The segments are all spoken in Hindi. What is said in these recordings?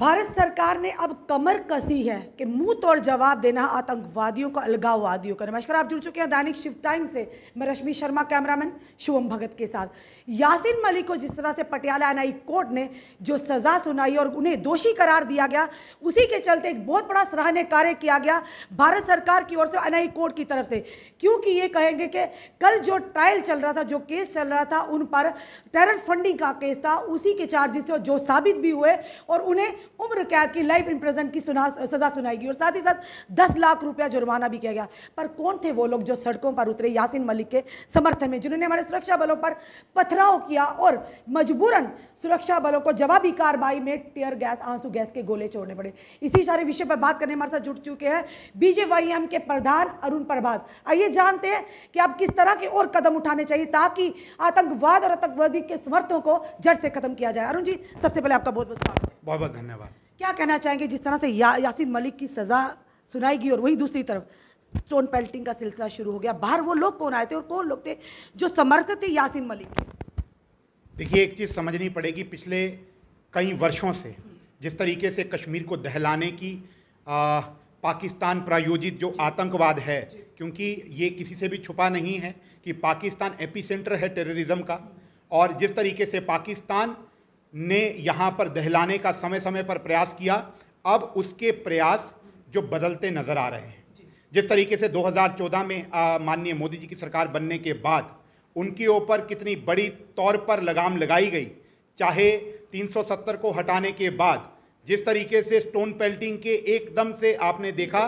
भारत सरकार ने अब कमर कसी है कि मुंह तोड़ जवाब देना आतंकवादियों को अलगाववादियों का नमस्कार आप जुड़ चुके हैं दैनिक शिव टाइम से मैं रश्मि शर्मा कैमरामैन शुभम भगत के साथ यासिन मलिक को जिस तरह से पटियाला आई कोर्ट ने जो सज़ा सुनाई और उन्हें दोषी करार दिया गया उसी के चलते एक बहुत बड़ा सराहनीय कार्य किया गया भारत सरकार की ओर से एन कोर्ट की तरफ से क्योंकि ये कहेंगे कि कल जो ट्रायल चल रहा था जो केस चल रहा था उन पर टेरर फंडिंग का केस था उसी के चार्जेस जो साबित भी हुए और उन्हें उम्र कैद की लाइफ इंप्रेजेंट की सुना सज़ा गई और साथ ही साथ दस लाख रुपया जुर्माना भी किया गया पर कौन थे वो लोग जो सड़कों पर उतरे यासिन मलिक के समर्थन में जिन्होंने हमारे सुरक्षा बलों पर पथराव किया और मजबूरन सुरक्षा बलों को जवाबी कार्रवाई में टेयर गैस आंसू गैस के गोले छोड़ने पड़े इसी सारे विषय पर बात करने हमारे साथ जुट चुके हैं बीजेवाईएम के प्रधान अरुण प्रभात आइए जानते हैं कि आप किस तरह के और कदम उठाने चाहिए ताकि आतंकवाद और आतंकवादी के समर्थों को जड़ से खत्म किया जाए अरुण जी सबसे पहले आपका बहुत बहुत स्वागत बहुत बहुत धन्यवाद क्या कहना चाहेंगे जिस तरह से या, यासिन मलिक की सज़ा सुनाई गई और वही दूसरी तरफ स्टोन पेल्टिंग का सिलसिला शुरू हो गया बाहर वो लोग कौन आए थे और कौन लोग थे जो समर्थ थे यासिन मलिक के देखिए एक चीज़ समझनी पड़ेगी पिछले कई वर्षों से जिस तरीके से कश्मीर को दहलाने की आ, पाकिस्तान प्रायोजित जो आतंकवाद है क्योंकि ये किसी से भी छुपा नहीं है कि पाकिस्तान एपिसेंटर है टेररिज्म का और जिस तरीके से पाकिस्तान ने यहाँ पर दहलाने का समय समय पर प्रयास किया अब उसके प्रयास जो बदलते नज़र आ रहे हैं जिस तरीके से 2014 में माननीय मोदी जी की सरकार बनने के बाद उनके ऊपर कितनी बड़ी तौर पर लगाम लगाई गई चाहे 370 को हटाने के बाद जिस तरीके से स्टोन पेल्टिंग के एकदम से आपने देखा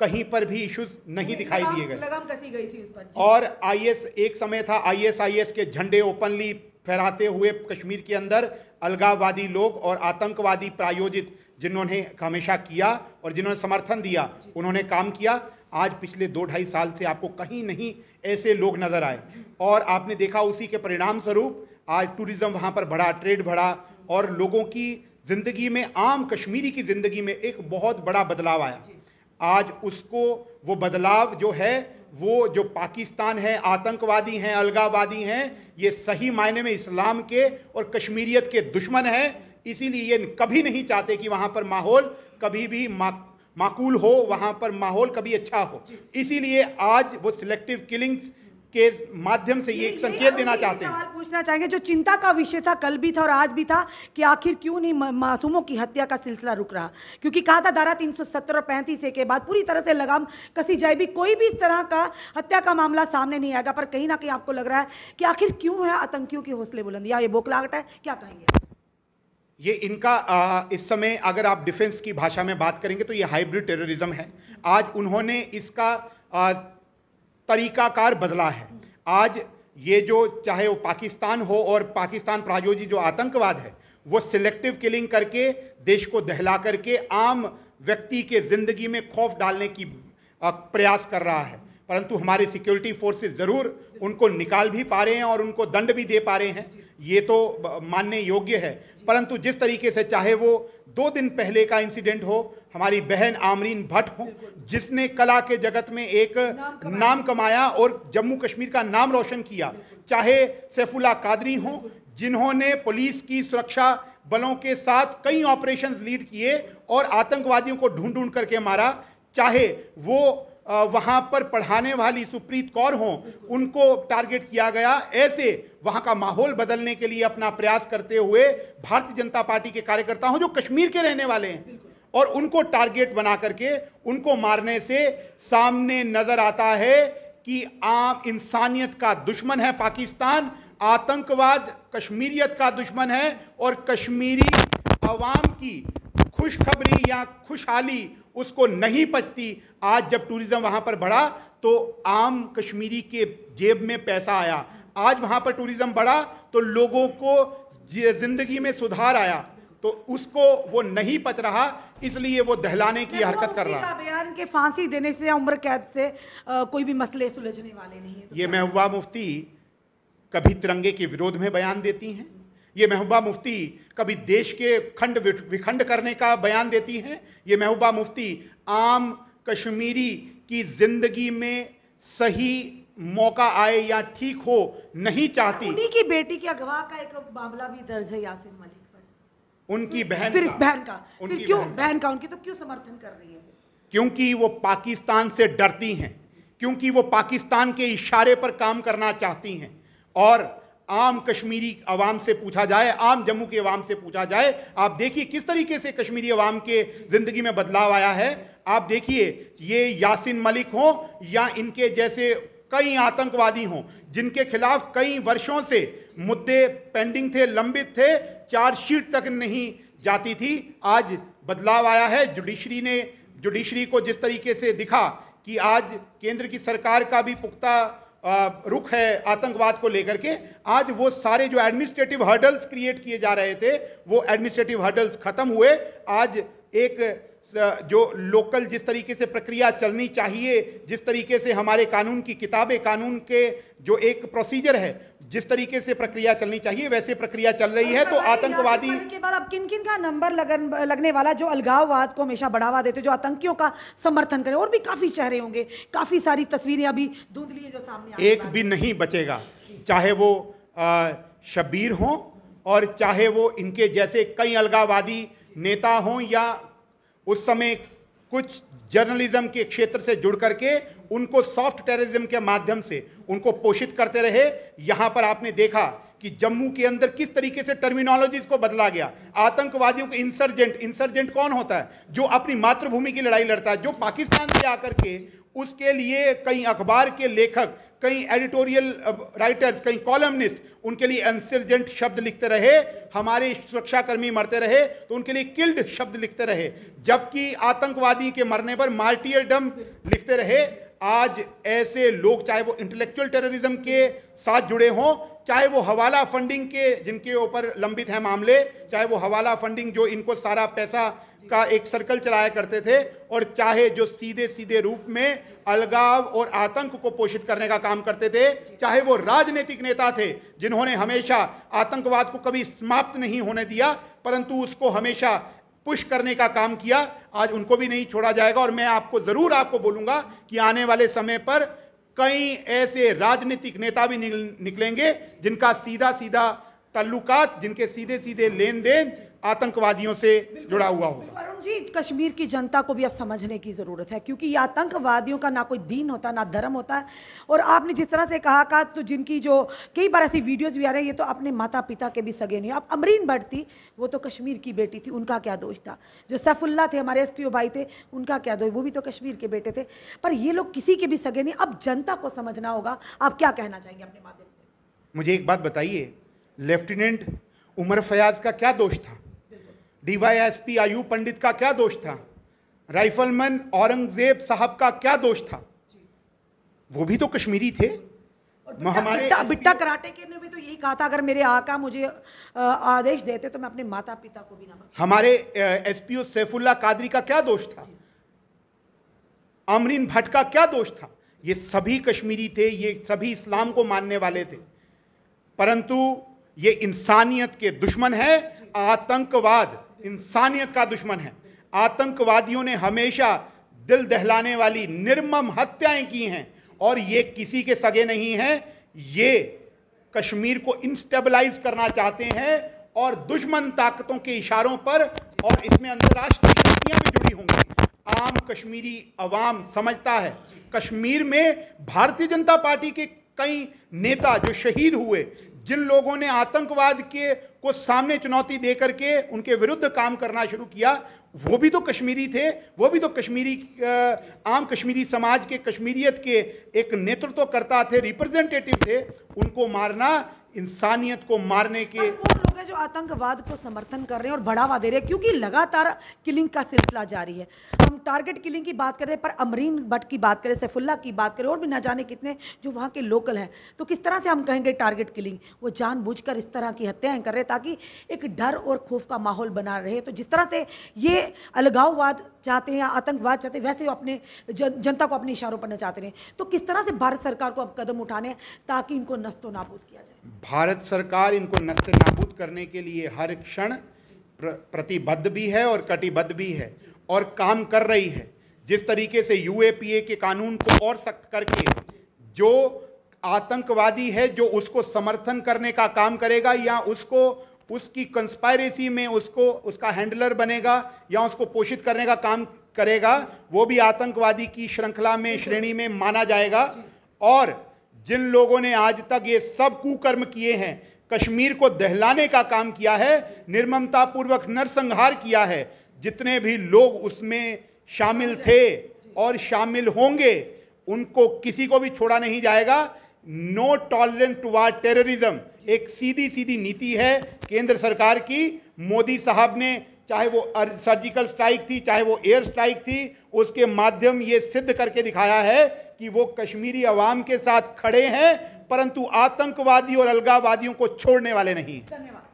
कहीं पर भी इश्यूज नहीं दिखाई दिए गए लगाम कसी गई थी इस पर और आईएस एक समय था आईएसआईएस के झंडे ओपनली फहराते हुए कश्मीर के अंदर अलगाववादी लोग और आतंकवादी प्रायोजित जिन्होंने हमेशा किया और जिन्होंने समर्थन दिया उन्होंने काम किया आज पिछले दो ढाई साल से आपको कहीं नहीं ऐसे लोग नज़र आए और आपने देखा उसी के परिणाम स्वरूप आज टूरिज़्म वहाँ पर बढ़ा ट्रेड बढ़ा और लोगों की ज़िंदगी में आम कश्मीरी की ज़िंदगी में एक बहुत बड़ा बदलाव आया आज उसको वो बदलाव जो है वो जो पाकिस्तान है आतंकवादी हैं अलगावादी हैं ये सही मायने में इस्लाम के और कश्मीरियत के दुश्मन हैं इसीलिए ये कभी नहीं चाहते कि वहाँ पर माहौल कभी भी मा माकूल हो वहाँ पर माहौल कभी अच्छा हो इसीलिए आज वो सिलेक्टिव किलिंग्स के माध्यम से ये एक संकेत देना चाहते हैं सवाल पूछना चाहेंगे जो चिंता का विषय था कल भी था और आज भी था कि आखिर क्यों नहीं मासूमों की हत्या का सिलसिला रुक रहा क्योंकि कहा था धारा 370 और पैंतीस के बाद पूरी तरह से लगाम कसी जाए भी कोई भी इस तरह का हत्या का मामला सामने नहीं आएगा पर कहीं ना कहीं आपको लग रहा है कि आखिर क्यों है आतंकियों के हौसले बुलंद या ये बोखलाहट है क्या कहेंगे ये इनका आ, इस समय अगर आप डिफेंस की भाषा में बात करेंगे तो ये हाइब्रिड टेररिज्म है आज उन्होंने इसका आ, तरीकाकार बदला है आज ये जो चाहे वो पाकिस्तान हो और पाकिस्तान प्रायोजी जो आतंकवाद है वो सिलेक्टिव किलिंग करके देश को दहला करके आम व्यक्ति के ज़िंदगी में खौफ डालने की प्रयास कर रहा है परंतु हमारे सिक्योरिटी फोर्सेस ज़रूर उनको निकाल भी पा रहे हैं और उनको दंड भी दे पा रहे हैं ये तो मानने योग्य है परंतु जिस तरीके से चाहे वो दो दिन पहले का इंसिडेंट हो हमारी बहन आमरीन भट्ट हो जिसने कला के जगत में एक नाम कमाया, और जम्मू कश्मीर का नाम रोशन किया चाहे सैफुल्ला कादरी हों जिन्होंने पुलिस की सुरक्षा बलों के साथ कई ऑपरेशन लीड किए और आतंकवादियों को ढूंढ ढूंढ करके मारा चाहे वो वहाँ पर पढ़ाने वाली सुप्रीत कौर हों उनको टारगेट किया गया ऐसे वहाँ का माहौल बदलने के लिए अपना प्रयास करते हुए भारतीय जनता पार्टी के कार्यकर्ता हों जो कश्मीर के रहने वाले हैं और उनको टारगेट बना करके उनको मारने से सामने नज़र आता है कि आम इंसानियत का दुश्मन है पाकिस्तान आतंकवाद कश्मीरियत का दुश्मन है और कश्मीरी आवाम की खुशखबरी या खुशहाली उसको नहीं पचती आज जब टूरिज़्म वहाँ पर बढ़ा तो आम कश्मीरी के जेब में पैसा आया आज वहाँ पर टूरिज़्म बढ़ा तो लोगों को ज़िंदगी में सुधार आया तो उसको वो नहीं पच रहा इसलिए वो दहलाने की तो हरकत कर रहा बयान के फांसी देने से या उम्र कैद से आ, कोई भी मसले सुलझने वाले नहीं है तो ये महबूबा मुफ्ती कभी तिरंगे के विरोध में बयान देती हैं ये महबूबा मुफ्ती कभी देश के खंड विखंड करने का बयान देती हैं ये महबूबा मुफ्ती आम कश्मीरी की ज़िंदगी में सही मौका आए या ठीक हो नहीं चाहती उन्हीं की बेटी की अगवा का एक मामला भी दर्ज है यासिन मलिक पर उनकी बहन फिर बहन का फिर क्यों बहन का उनकी तो क्यों समर्थन कर रही है क्योंकि वो पाकिस्तान से डरती हैं क्योंकि वो पाकिस्तान के इशारे पर काम करना चाहती हैं और आम कश्मीरी आवाम से पूछा जाए आम जम्मू के आवाम से पूछा जाए आप देखिए किस तरीके से कश्मीरी आवाम के ज़िंदगी में बदलाव आया है आप देखिए ये यासिन मलिक हों या इनके जैसे कई आतंकवादी हों जिनके खिलाफ कई वर्षों से मुद्दे पेंडिंग थे लंबित थे चार्जशीट तक नहीं जाती थी आज बदलाव आया है जुडिशरी ने जुडिशरी को जिस तरीके से दिखा कि आज केंद्र की सरकार का भी पुख्ता रुख है आतंकवाद को लेकर के आज वो सारे जो एडमिनिस्ट्रेटिव हर्डल्स क्रिएट किए जा रहे थे वो एडमिनिस्ट्रेटिव हर्डल्स खत्म हुए आज एक जो लोकल जिस तरीके से प्रक्रिया चलनी चाहिए जिस तरीके से हमारे कानून की किताबें कानून के जो एक प्रोसीजर है जिस तरीके से प्रक्रिया चलनी चाहिए वैसे प्रक्रिया चल रही है तो आतंकवादी के बाद अब किन किन का नंबर लगन लगने वाला जो अलगाववाद को हमेशा बढ़ावा देते जो आतंकियों का समर्थन करें और भी काफ़ी चेहरे होंगे काफ़ी सारी तस्वीरें अभी धुंधली जो सामने एक भी नहीं बचेगा चाहे वो शबीर हों और चाहे वो इनके जैसे कई अलगावादी नेता हों या उस समय कुछ जर्नलिज्म के क्षेत्र से जुड़ करके उनको सॉफ्ट टेररिज्म के माध्यम से उनको पोषित करते रहे यहाँ पर आपने देखा कि जम्मू के अंदर किस तरीके से टर्मिनोलॉजीज को बदला गया आतंकवादियों के इंसर्जेंट इंसर्जेंट कौन होता है जो अपनी मातृभूमि की लड़ाई लड़ता है जो पाकिस्तान से आकर के उसके लिए कई अखबार के लेखक कई एडिटोरियल राइटर्स कई कॉलमनिस्ट उनके लिए इंसर्जेंट शब्द लिखते रहे हमारे सुरक्षाकर्मी मरते रहे तो उनके लिए किल्ड शब्द लिखते रहे जबकि आतंकवादी के मरने पर मार्टियरडम लिखते रहे आज ऐसे लोग चाहे वो इंटेलेक्चुअल टेररिज्म के साथ जुड़े हों चाहे वो हवाला फंडिंग के जिनके ऊपर लंबित हैं मामले चाहे वो हवाला फंडिंग जो इनको सारा पैसा का एक सर्कल चलाया करते थे और चाहे जो सीधे सीधे रूप में अलगाव और आतंक को पोषित करने का काम करते थे चाहे वो राजनीतिक नेता थे जिन्होंने हमेशा आतंकवाद को कभी समाप्त नहीं होने दिया परंतु उसको हमेशा पुश करने का काम किया आज उनको भी नहीं छोड़ा जाएगा और मैं आपको ज़रूर आपको बोलूँगा कि आने वाले समय पर कई ऐसे राजनीतिक नेता भी निकलेंगे जिनका सीधा सीधा तल्लुकात जिनके सीधे सीधे लेन देन आतंकवादियों से जुड़ा हुआ होगा अरुण जी कश्मीर की जनता को भी अब समझने की ज़रूरत है क्योंकि ये आतंकवादियों का ना कोई दीन होता ना धर्म होता है और आपने जिस तरह से कहा का तो जिनकी जो कई बार ऐसी वीडियोज़ भी आ रहे हैं ये तो अपने माता पिता के भी सगे नहीं अब अमरीन भट्ट थी वो तो कश्मीर की बेटी थी उनका क्या दोष था जो सैफुल्ला थे हमारे एस भाई थे उनका क्या दोष वो भी तो कश्मीर के बेटे थे पर ये लोग किसी के भी सगे नहीं अब जनता को समझना होगा आप क्या कहना चाहेंगे अपने माध्यम से मुझे एक बात बताइए लेफ्टिनेंट उमर फयाज का क्या दोष था डीवाईएसपी आयु पंडित का क्या दोष था राइफलमैन औरंगजेब साहब का क्या दोष था वो भी तो कश्मीरी थे तो हमारे बिट्टा, बिट्टा कराटे के ने भी तो यही कहा था अगर मेरे आका मुझे आदेश देते तो मैं अपने माता पिता को भी ना हमारे एसपीओ सैफुल्ला कादरी का क्या दोष था आमरीन भट्ट का क्या दोष था ये सभी कश्मीरी थे ये सभी इस्लाम को मानने वाले थे परंतु ये इंसानियत के दुश्मन है आतंकवाद इंसानियत का दुश्मन है आतंकवादियों ने हमेशा दिल दहलाने वाली निर्मम हत्याएं की हैं और ये किसी के सगे नहीं हैं ये कश्मीर को इंस्टेबलाइज करना चाहते हैं और दुश्मन ताकतों के इशारों पर और इसमें अंतर्राष्ट्रीय भी जुड़ी होंगी आम कश्मीरी अवाम समझता है कश्मीर में भारतीय जनता पार्टी के कई नेता जो शहीद हुए जिन लोगों ने आतंकवाद के को सामने चुनौती दे करके उनके विरुद्ध काम करना शुरू किया वो भी तो कश्मीरी थे वो भी तो कश्मीरी आम कश्मीरी समाज के कश्मीरियत के एक नेतृत्व करता थे रिप्रेजेंटेटिव थे उनको मारना इंसानियत को मारने के लोग हैं जो आतंकवाद को समर्थन कर रहे हैं और बढ़ावा दे रहे हैं क्योंकि लगातार किलिंग का सिलसिला जारी है हम टारगेट किलिंग की बात करें पर अमरीन भट्ट की बात करें सैफुल्ला की बात करें और भी ना जाने कितने जो वहाँ के लोकल हैं तो किस तरह से हम कहेंगे टारगेट किलिंग वो जानबूझकर इस तरह की हत्याएँ कर रहे ताकि एक डर और खौफ का माहौल बना रहे तो जिस तरह से ये अलगाववाद चाहते हैं आतंकवाद चाहते हैं वैसे अपने जन, जनता को अपने इशारों पर न चाहते हैं तो किस तरह से भारत सरकार को अब कदम उठाने ताकि इनको नस्तो नाबूद किया जाए भारत सरकार इनको नस्त नाबूद करने के लिए हर क्षण प्र, प्रतिबद्ध भी है और कटिबद्ध भी है और काम कर रही है जिस तरीके से यूएपीए के कानून को और सख्त करके जो आतंकवादी है जो उसको समर्थन करने का काम करेगा या उसको उसकी कंस्पायरेसी में उसको उसका हैंडलर बनेगा या उसको पोषित करने का काम करेगा वो भी आतंकवादी की श्रृंखला में श्रेणी में माना जाएगा और जिन लोगों ने आज तक ये सब कुकर्म किए हैं कश्मीर को दहलाने का काम किया है निर्ममतापूर्वक नरसंहार किया है जितने भी लोग उसमें शामिल थे और शामिल होंगे उनको किसी को भी छोड़ा नहीं जाएगा नो टॉलरेंस वार टेररिज्म एक सीधी सीधी नीति है केंद्र सरकार की मोदी साहब ने चाहे वो सर्जिकल स्ट्राइक थी चाहे वो एयर स्ट्राइक थी उसके माध्यम ये सिद्ध करके दिखाया है कि वो कश्मीरी अवाम के साथ खड़े हैं परंतु आतंकवादी और अलगावादियों को छोड़ने वाले नहीं धन्यवाद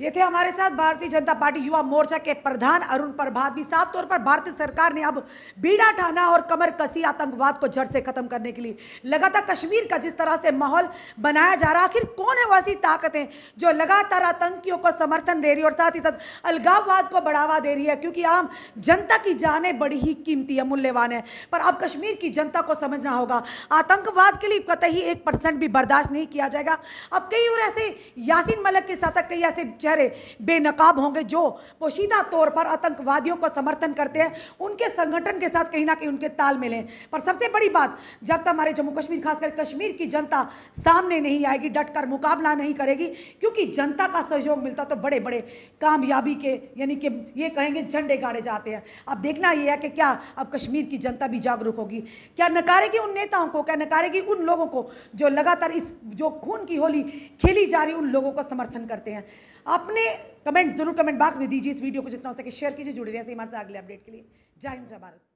ये थे हमारे साथ भारतीय जनता पार्टी युवा मोर्चा के प्रधान अरुण प्रभात भी साफ तौर पर भारतीय सरकार ने अब बीड़ा ठाना और कमर कसी आतंकवाद को जड़ से खत्म करने के लिए लगातार कश्मीर का जिस तरह से माहौल बनाया जा रहा आखिर कौन है वैसी ताकतें जो लगातार आतंकियों को समर्थन दे रही और साथ ही साथ अलगाववाद को बढ़ावा दे रही है क्योंकि आम जनता की जाने बड़ी ही कीमती है मूल्यवान है पर अब कश्मीर की जनता को समझना होगा आतंकवाद के लिए कतई एक परसेंट भी बर्दाश्त नहीं किया जाएगा अब कई और ऐसे यासिन मलक के साथ कई ऐसे चेहरे बेनकाब होंगे जो पोशीदा तौर पर आतंकवादियों का समर्थन करते हैं उनके संगठन के साथ कहीं ना कहीं उनके तालमेल हैं पर सबसे बड़ी बात जब तक हमारे जम्मू कश्मीर खासकर कश्मीर की जनता सामने नहीं आएगी डट कर मुकाबला नहीं करेगी क्योंकि जनता का सहयोग मिलता तो बड़े बड़े कामयाबी के यानी कि ये कहेंगे झंडे गाड़े जाते हैं अब देखना यह है कि क्या अब कश्मीर की जनता भी जागरूक होगी क्या नकारेगी उन नेताओं को क्या नकारेगी उन लोगों को जो लगातार इस जो खून की होली खेली जा रही उन लोगों का समर्थन करते हैं अपने कमेंट जरूर कमेंट बॉक्स में दीजिए इस वीडियो को जितना हो सके शेयर कीजिए जुड़े रहिए हमारे साथ अगले अपडेट के लिए जय हिंद जय भारत